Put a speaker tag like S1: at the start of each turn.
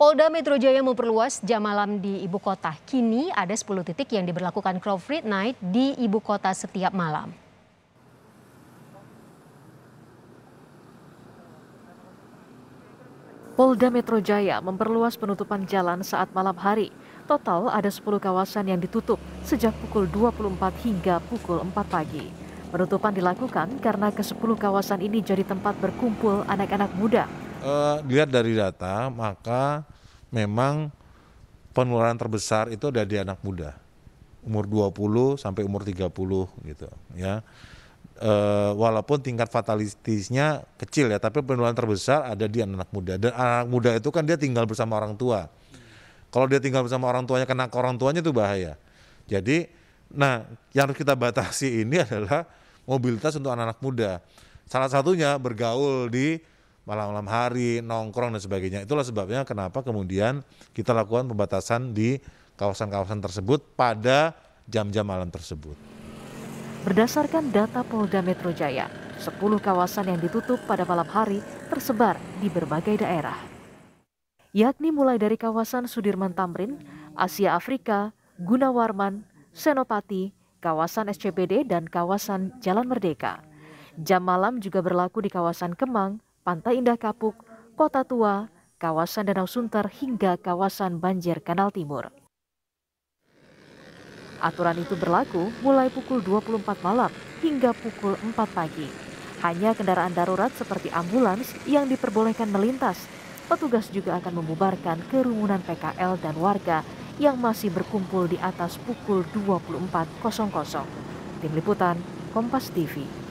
S1: Polda Metro Jaya memperluas jam malam di ibu kota. Kini ada 10 titik yang diberlakukan crowd Free Night di ibu kota setiap malam. Polda Metro Jaya memperluas penutupan jalan saat malam hari. Total ada 10 kawasan yang ditutup sejak pukul 24 hingga pukul 4 pagi. Penutupan dilakukan karena ke-10 kawasan ini jadi tempat berkumpul anak-anak muda
S2: eh, dilihat dari data maka memang penularan terbesar itu ada di anak muda umur 20 sampai umur 30 gitu ya. E, walaupun tingkat fatalistisnya kecil ya, tapi penularan terbesar ada di anak muda. Dan anak muda itu kan dia tinggal bersama orang tua. Kalau dia tinggal bersama orang tuanya kena ke orang tuanya itu bahaya. Jadi nah yang harus kita batasi ini adalah mobilitas untuk anak-anak muda. Salah satunya bergaul di malam-malam hari, nongkrong dan sebagainya. Itulah sebabnya kenapa kemudian kita lakukan pembatasan di kawasan-kawasan tersebut pada jam-jam malam tersebut.
S1: Berdasarkan data Polda Metro Jaya, 10 kawasan yang ditutup pada malam hari tersebar di berbagai daerah. Yakni mulai dari kawasan Sudirman Tamrin, Asia Afrika, Gunawarman, Senopati, kawasan SCBD, dan kawasan Jalan Merdeka. Jam malam juga berlaku di kawasan Kemang, Pantai Indah Kapuk, Kota Tua, kawasan Danau Sunter hingga kawasan Banjir Kanal Timur. Aturan itu berlaku mulai pukul 24 malam hingga pukul 4 pagi. Hanya kendaraan darurat seperti ambulans yang diperbolehkan melintas. Petugas juga akan membubarkan kerumunan PKL dan warga yang masih berkumpul di atas pukul 24.00. Tim Liputan, Kompas TV.